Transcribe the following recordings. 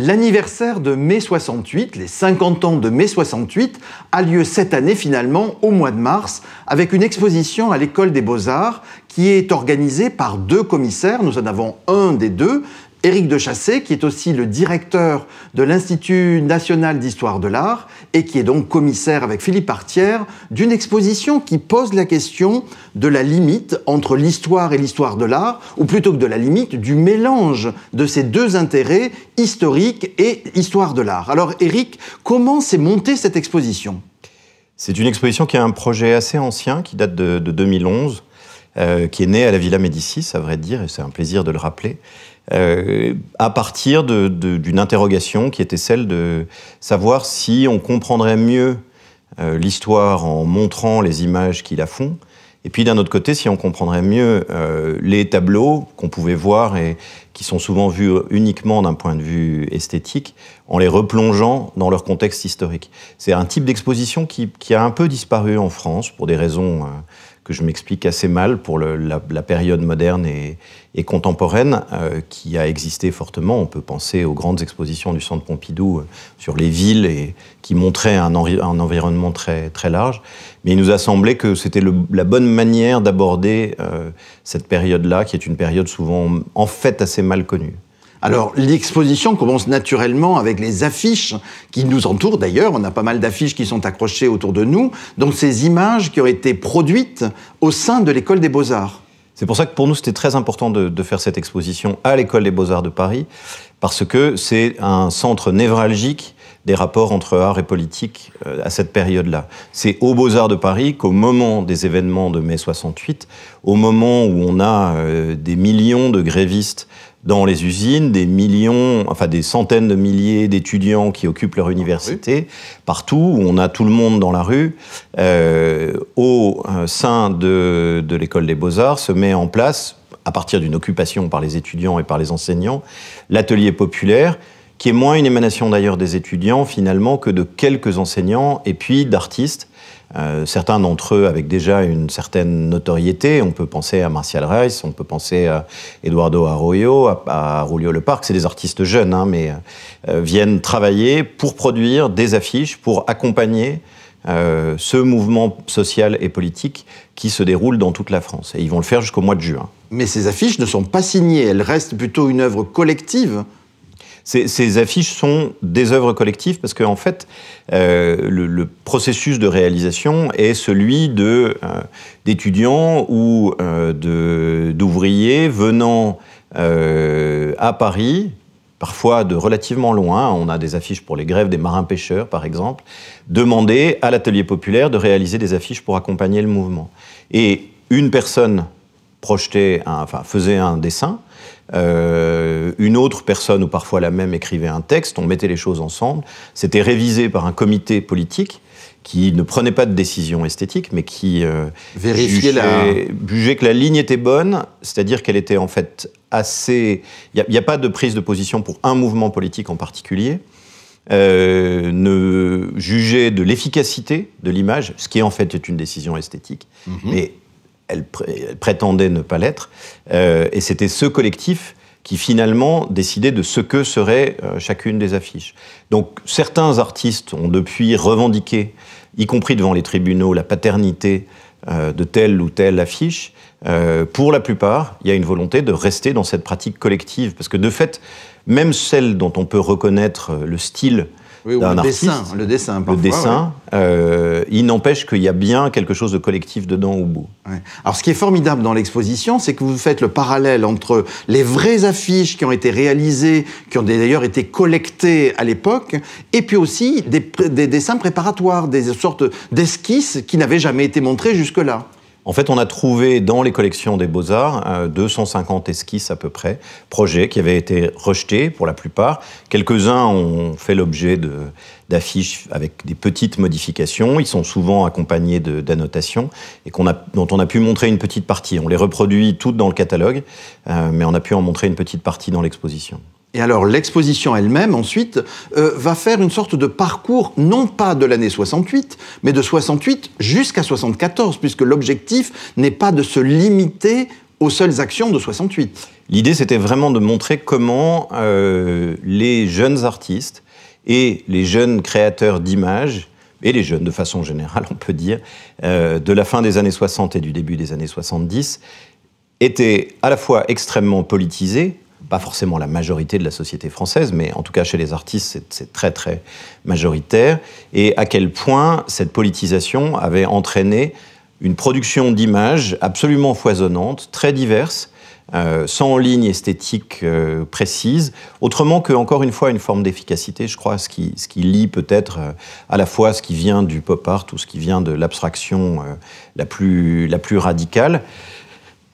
L'anniversaire de mai 68, les 50 ans de mai 68, a lieu cette année finalement au mois de mars avec une exposition à l'école des beaux-arts qui est organisée par deux commissaires, nous en avons un des deux, Éric de Chassé, qui est aussi le directeur de l'Institut national d'histoire de l'art et qui est donc commissaire avec Philippe Artière d'une exposition qui pose la question de la limite entre l'histoire et l'histoire de l'art, ou plutôt que de la limite, du mélange de ces deux intérêts, historique et histoire de l'art. Alors Éric, comment s'est montée cette exposition C'est une exposition qui a un projet assez ancien, qui date de, 2011, euh, qui est née à la Villa Médicis, à vrai dire, et c'est un plaisir de le rappeler. Euh, à partir d'une interrogation qui était celle de savoir si on comprendrait mieux euh, l'histoire en montrant les images qui la font, et puis d'un autre côté, si on comprendrait mieux euh, les tableaux qu'on pouvait voir et qui sont souvent vus uniquement d'un point de vue esthétique, en les replongeant dans leur contexte historique. C'est un type d'exposition qui, a un peu disparu en France pour des raisons que je m'explique assez mal pour la, période moderne et, contemporaine euh, qui a existé fortement. On peut penser aux grandes expositions du Centre Pompidou euh, sur les villes et qui montraient un, environnement très, très large. Mais il nous a semblé que c'était la bonne manière d'aborder euh, cette période-là, qui est une période souvent en fait assez mal connue. Alors l'exposition commence naturellement avec les affiches qui nous entourent d'ailleurs, on a pas mal d'affiches qui sont accrochées autour de nous, donc ces images qui ont été produites au sein de l'école des beaux-arts. C'est pour ça que pour nous c'était très important de, de faire cette exposition à l'école des beaux-arts de Paris, parce que c'est un centre névralgique des rapports entre art et politique euh, à cette période-là. C'est aux Beaux-Arts de Paris qu'au moment des événements de mai 68, au moment où on a euh, des millions de grévistes dans les usines, des millions, enfin des centaines de milliers d'étudiants qui occupent leur université, partout où on a tout le monde dans la rue, euh, au sein de l'école des beaux-arts se met en place, à partir d'une occupation par les étudiants et par les enseignants, l'atelier populaire qui est moins une émanation d'ailleurs des étudiants finalement que de quelques enseignants et puis d'artistes. Euh, certains d'entre eux avec déjà une certaine notoriété. On peut penser à Martial Reis, on peut penser à Eduardo Arroyo, à, à Le Parc. C'est des artistes jeunes, hein, mais euh, viennent travailler pour produire des affiches, pour accompagner euh, ce mouvement social et politique qui se déroule dans toute la France. Et ils vont le faire jusqu'au mois de juin. Mais ces affiches ne sont pas signées, elles restent plutôt une œuvre collective ces, affiches sont des œuvres collectives parce qu'en fait, euh, le, processus de réalisation est celui euh, d'étudiants ou euh, d'ouvriers venant à Paris parfois de relativement loin, on a des affiches pour les grèves des marins-pêcheurs par exemple, demander à l'atelier populaire de réaliser des affiches pour accompagner le mouvement. Et une personne projetait enfin, faisait un dessin, euh, une autre personne, ou parfois la même, écrivait un texte, on mettait les choses ensemble, c'était révisé par un comité politique qui ne prenait pas de décision esthétique, mais qui euh, vérifiait jugeait, que la ligne était bonne, c'est-à-dire qu'elle était en fait assez... Il n'y a, pas de prise de position pour un mouvement politique en particulier. Euh, ne jugeait de l'efficacité de l'image, ce qui en fait est une décision esthétique, mhm. mais elle, prétendait ne pas l'être. Euh, et c'était ce collectif qui finalement décidait de ce que serait euh, chacune des affiches. Donc certains artistes ont depuis revendiqué, y compris devant les tribunaux, la paternité euh, de telle ou telle affiche. pour la plupart, il y a une volonté de rester dans cette pratique collective, parce que de fait, même celle dont on peut reconnaître le style oui, le Dessin, le dessin, Le euh, dessin. il n'empêche qu'il y a bien quelque chose de collectif dedans au bout. Alors, ce qui est formidable dans l'exposition, c'est que vous faites le parallèle entre les vraies affiches qui ont été réalisées, qui ont d'ailleurs été collectées à l'époque, et puis aussi des, des dessins préparatoires, des sortes d'esquisses qui n'avaient jamais été montrées jusque-là. En fait, on a trouvé dans les collections des beaux-arts 250 euh, esquisses à peu près, projets qui avaient été rejetés pour la plupart. Quelques-uns ont fait l'objet d'affiches avec des petites modifications. Ils sont souvent accompagnés d'annotations et dont on a pu montrer une petite partie. On les reproduit toutes dans le catalogue, euh, mais on a pu en montrer une petite partie dans l'exposition. Et alors l'exposition elle-même, ensuite, euh, va faire une sorte de parcours, non pas de l'année 68, mais de 68 jusqu'à 74, puisque l'objectif n'est pas de se limiter aux seules actions de 68. L'idée, c'était vraiment de montrer comment euh, les jeunes artistes et les jeunes créateurs d'images, et les jeunes de façon générale, on peut dire, euh, de la fin des années 60 et du début des années 70, étaient à la fois extrêmement politisés, pas forcément la majorité de la société française, mais en tout cas chez les artistes, c'est très très majoritaire, et à quel point cette politisation avait entraîné une production d'images absolument foisonnante, très diverse, euh, sans ligne esthétique euh, précise, autrement que encore une fois une forme d'efficacité, je crois, ce qui, ce qui lie peut-être euh, à la fois ce qui vient du pop art ou ce qui vient de l'abstraction la, plus, la plus radicale.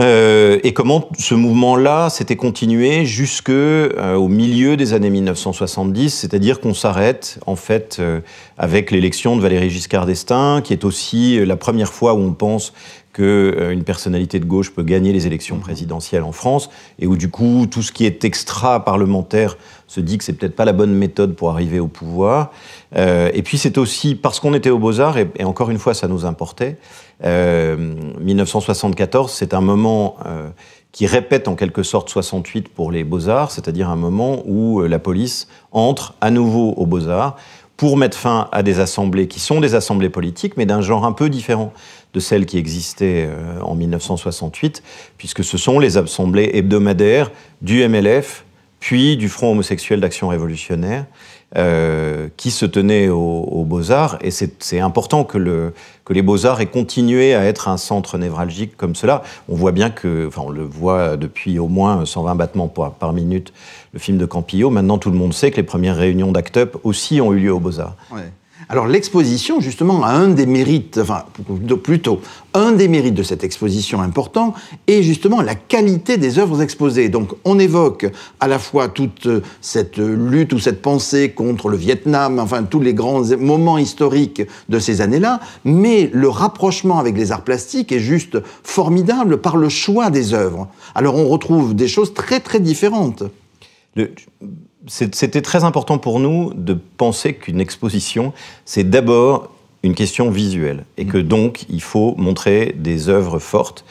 Euh, et comment ce mouvement-là s'était continué jusque euh, au milieu des années 1970, c'est-à-dire qu'on s'arrête en fait euh, avec l'élection de Valéry Giscard d'Estaing, qui est aussi la première fois où on pense qu'une personnalité de gauche peut gagner les élections mmh. présidentielles en France, et où du coup tout ce qui est extra-parlementaire se dit que c'est peut-être pas la bonne méthode pour arriver au pouvoir. Euh, et puis c'est aussi parce qu'on était aux Beaux-Arts, et, encore une fois ça nous importait, 1974 euh, c'est un moment euh, qui répète en quelque sorte 68 pour les Beaux-Arts, c'est-à-dire un moment où la police entre à nouveau aux Beaux-Arts pour mettre fin à des assemblées qui sont des assemblées politiques, mais d'un genre un peu différent de celles qui existaient en 1968, puisque ce sont les assemblées hebdomadaires du MLF, puis du Front homosexuel d'action révolutionnaire, euh, qui se tenait aux, Beaux-Arts. Et c'est important que, le, que les Beaux-Arts aient continué à être un centre névralgique comme cela. On voit bien que, enfin, on le voit depuis au moins 120 battements par, minute, le film de Campillo. Maintenant, tout le monde sait que les premières réunions d'ACT UP aussi ont eu lieu aux Beaux-Arts. Alors l'exposition, justement, a un des mérites, enfin plutôt, un des mérites de cette exposition important est justement la qualité des œuvres exposées. Donc on évoque à la fois toute euh, cette euh, lutte ou cette pensée contre le Vietnam, enfin tous les grands moments historiques de ces années-là, mais le rapprochement avec les arts plastiques est juste formidable par le choix des œuvres. Alors on retrouve des choses très très différentes c'était très important pour nous de penser qu'une exposition, c'est d'abord une question visuelle et que mm. donc il faut montrer des œuvres fortes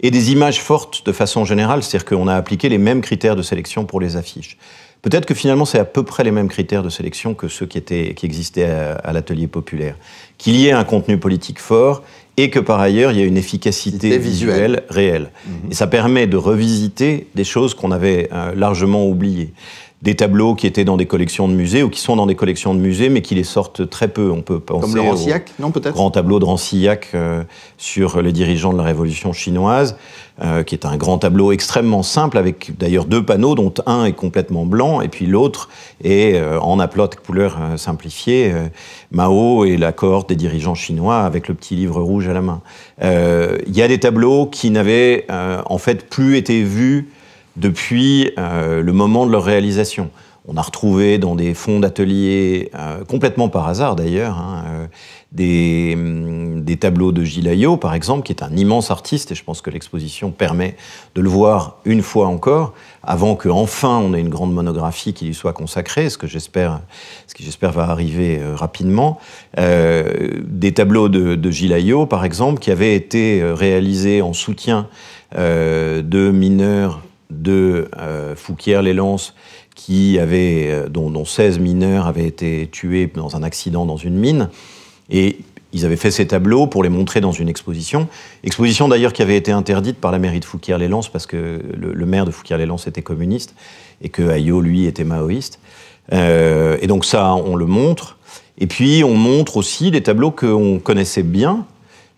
et des images fortes de façon générale, c'est-à-dire qu'on a appliqué les mêmes critères de sélection pour les affiches. Peut-être que finalement c'est à peu près les mêmes critères de sélection que ceux qui, étaient, qui existaient à, l'atelier populaire. Qu'il y ait un contenu politique fort et que par ailleurs il y ait une efficacité visuelle. réelle. Mm-hmm. Et ça permet de revisiter des choses qu'on avait euh, largement oubliées des tableaux qui étaient dans des collections de musées ou qui sont dans des collections de musées, mais qui les sortent très peu. On peut penser Comme le non Grand tableau de Rancillac euh, sur les dirigeants de la Révolution chinoise, euh, qui est un grand tableau extrêmement simple, avec d'ailleurs deux panneaux, dont un est complètement blanc, et puis l'autre est euh, en de couleur euh, simplifiée, Mao et la cohorte des dirigeants chinois avec le petit livre rouge à la main. Il y a des tableaux qui n'avaient en fait plus été vus depuis euh, le moment de leur réalisation. On a retrouvé dans des fonds d'ateliers, euh, complètement par hasard d'ailleurs, hein, euh, hum, des, tableaux de Gilles par exemple, qui est un immense artiste, et je pense que l'exposition permet de le voir une fois encore, avant qu'enfin on ait une grande monographie qui lui soit consacrée, ce que j'espère, ce qui j'espère va arriver rapidement. des tableaux de, de Gilayo, par exemple, qui avaient été réalisés en soutien de mineurs de euh, Fouquier-les-Lances, qui avait, euh, dont, 16 mineurs avaient été tués dans un accident dans une mine. Et ils avaient fait ces tableaux pour les montrer dans une exposition. Exposition d'ailleurs qui avait été interdite par la mairie de Fouquier-les-Lances, parce que le, maire de Fouquier-les-Lances était communiste et que Ayo, lui, était maoïste. Euh, et donc ça, on le montre. Et puis, on montre aussi des tableaux que qu'on connaissait bien,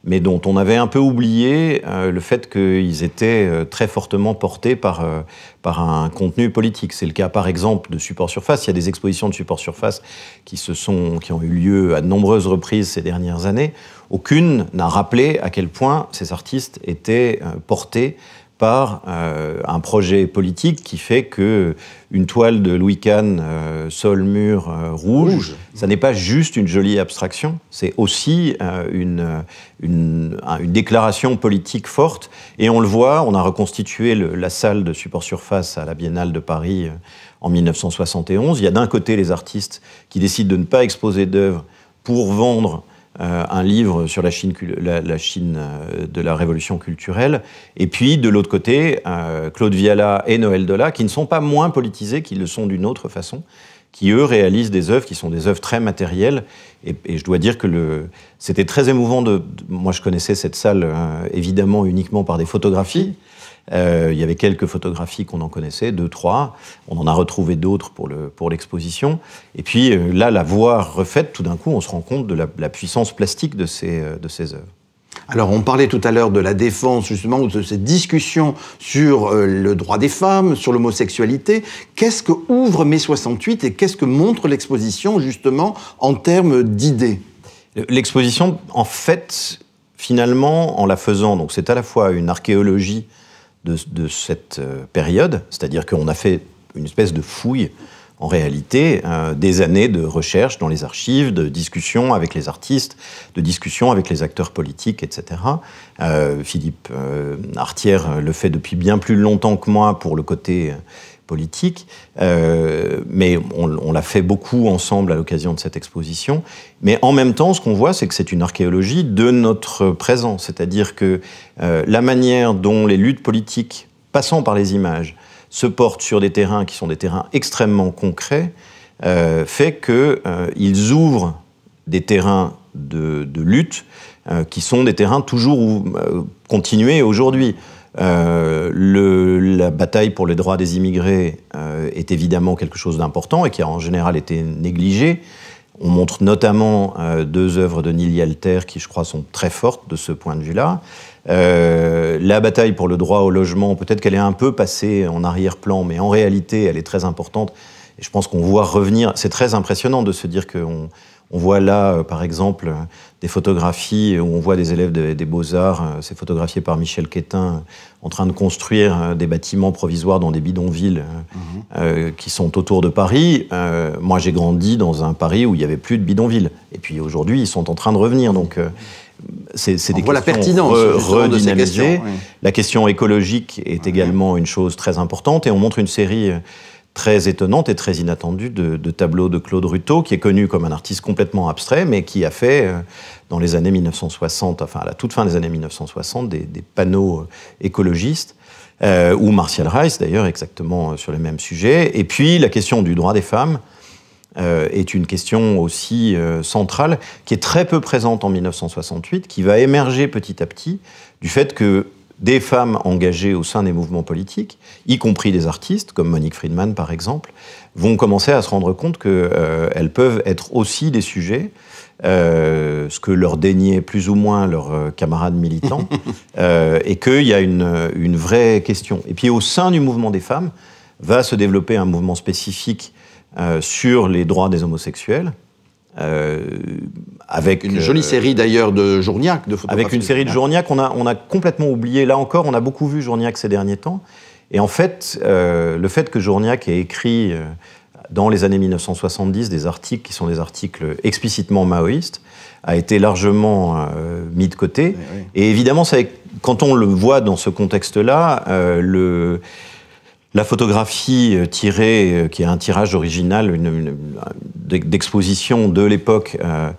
mais dont on avait un peu oublié euh, le fait qu'ils étaient euh, très fortement portés par, euh, par un contenu politique. C'est le cas, par exemple, de Support Surface. Il y a des expositions de Support Surface qui, se sont, qui ont eu lieu à de nombreuses reprises ces dernières années. Aucune n'a rappelé à quel point ces artistes étaient portés par euh, un projet politique qui fait que une toile de Louis Kahn, euh, sol mur euh, rouge, ça n'est pas juste une jolie abstraction, c'est aussi une, une, déclaration politique forte. Et on le voit, on a reconstitué la salle de support surface à la Biennale de Paris en 1971. Il y a d'un côté les artistes qui décident de ne pas exposer d'œuvres pour vendre euh, un livre sur la Chine, euh, de la révolution culturelle, et puis de l'autre côté, euh, Claude Viala et Noël Dola, qui ne sont pas moins politisés qu'ils le sont d'une autre façon, qui eux réalisent des œuvres qui sont des œuvres très matérielles. Et, je dois dire que c'était très émouvant de, Moi, je connaissais cette salle évidemment uniquement par des photographies. Euh, il y avait quelques photographies qu'on en connaissait, deux, trois. On en a retrouvé d'autres pour, le, pour l'exposition. Et puis euh, là, la voix refaite, tout d'un coup, on se rend compte de la, puissance plastique de ces, euh, de ces œuvres. Alors, on parlait tout à l'heure de la défense, justement, ou de cette discussion sur le droit des femmes, sur l'homosexualité. Qu'est-ce que ouvre mai 68 et qu'est-ce que montre l'exposition, justement, en termes d'idées L'exposition, en fait, finalement, en la faisant, donc c'est à la fois une archéologie de, cette euh, période, c'est-à-dire qu'on a fait une espèce de fouille en réalité euh, des années de recherche dans les archives, de discussions avec les artistes, de discussions avec les acteurs politiques, etc. Euh, Philippe euh, le fait depuis bien plus longtemps que moi pour le côté politique, euh, mais on, l'a fait beaucoup ensemble à l'occasion de cette exposition. Mais en même temps, ce qu'on voit, c'est que c'est une archéologie de notre présent, c'est-à-dire que euh, la manière dont les luttes politiques, passant par les images, se portent sur des terrains qui sont des terrains extrêmement concrets, euh, fait qu'ils ouvrent des terrains de, de lutte qui sont des terrains toujours continués aujourd'hui. Euh, la bataille pour les droits des immigrés euh, est évidemment quelque chose d'important et qui a en général été négligé. On montre notamment euh, deux œuvres de Nili Alter qui, je crois, sont très fortes de ce point de vue-là. la bataille pour le droit au logement, peut-être qu'elle est un peu passée en arrière-plan, mais en réalité, elle est très importante je pense qu'on voit revenir, c'est très impressionnant de se dire qu'on on voit là, euh, par exemple, euh, des photographies où on voit des élèves des beaux-arts, euh, c'est photographié par Michel Quétin, en train de construire des bâtiments provisoires dans des bidonvilles mhm. qui sont autour de Paris. moi, j'ai grandi dans un Paris où il n'y avait plus de bidonvilles. Et puis aujourd'hui, ils sont en train de revenir. Donc, c'est des questions la pertinence de ces questions, La question écologique est également une chose très importante et on montre une série très étonnante et très inattendue de, tableaux de Claude Ruteau, qui est connu comme un artiste complètement abstrait, mais qui a fait, euh, dans les années 1960, enfin à la toute fin des années 1960, des, panneaux euh, écologistes, euh, ou Martial Rice d'ailleurs, exactement sur les mêmes sujets. Et puis la question du droit des femmes, est une question aussi centrale, qui est très peu présente en 1968, qui va émerger petit à petit du fait que des femmes engagées au sein des mouvements politiques, y compris des artistes, comme Monique Friedman par exemple, vont commencer à se rendre compte qu'elles euh, peuvent être aussi des sujets, euh, ce que leur déniaient plus ou moins leurs euh, camarades militants, et qu'il y a une, vraie question. Et puis au sein du mouvement des femmes, va se développer un mouvement spécifique sur les droits des homosexuels, euh, avec une jolie euh, série d'ailleurs de Journiac, de Avec une série de Journiac, on a, on a complètement oublié. Là encore, on a beaucoup vu Journiac ces derniers temps. Et en fait, euh, le fait que Journiac ait écrit dans les années 1970 des articles qui sont des articles explicitement maoïstes a été largement mis de côté. Et évidemment, ça, quand on le voit dans ce contexte-là, le, la photographie euh, tirée, euh, qui est un tirage original d'exposition de l'époque euh,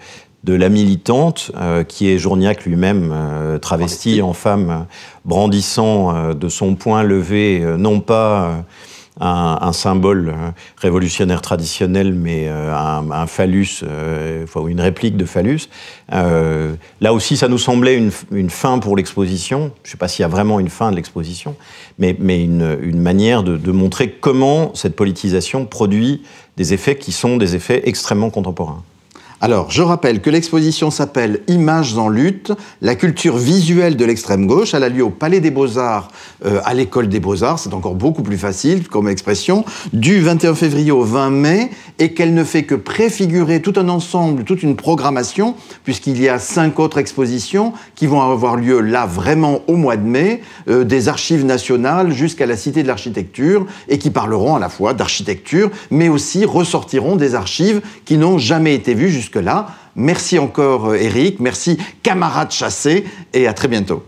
de la militante, qui est Journiac lui-même travesti en femme, brandissant de son poing levé non pas un, symbole hein, révolutionnaire traditionnel, mais euh, un, phallus, euh, une réplique de phallus. Euh, là aussi, ça nous semblait une, fin pour l'exposition. Je ne sais pas s'il y a vraiment une fin de l'exposition, mais, une, manière de montrer comment cette politisation produit des effets qui sont des effets extrêmement contemporains. Alors, je rappelle que l'exposition s'appelle Images en lutte, la culture visuelle de l'extrême gauche. Elle a lieu au Palais des Beaux-Arts, euh, à l'École des Beaux-Arts. C'est encore beaucoup plus facile comme expression. Du 21 février au 20 mai, et qu'elle ne fait que préfigurer tout un ensemble, toute une programmation, puisqu'il y a cinq autres expositions qui vont avoir lieu là vraiment au mois de mai, euh, des archives nationales jusqu'à la Cité de l'Architecture, et qui parleront à la fois d'architecture, mais aussi ressortiront des archives qui n'ont jamais été vues jusqu'à là Merci encore Eric, euh, merci camarades chassés et à très bientôt.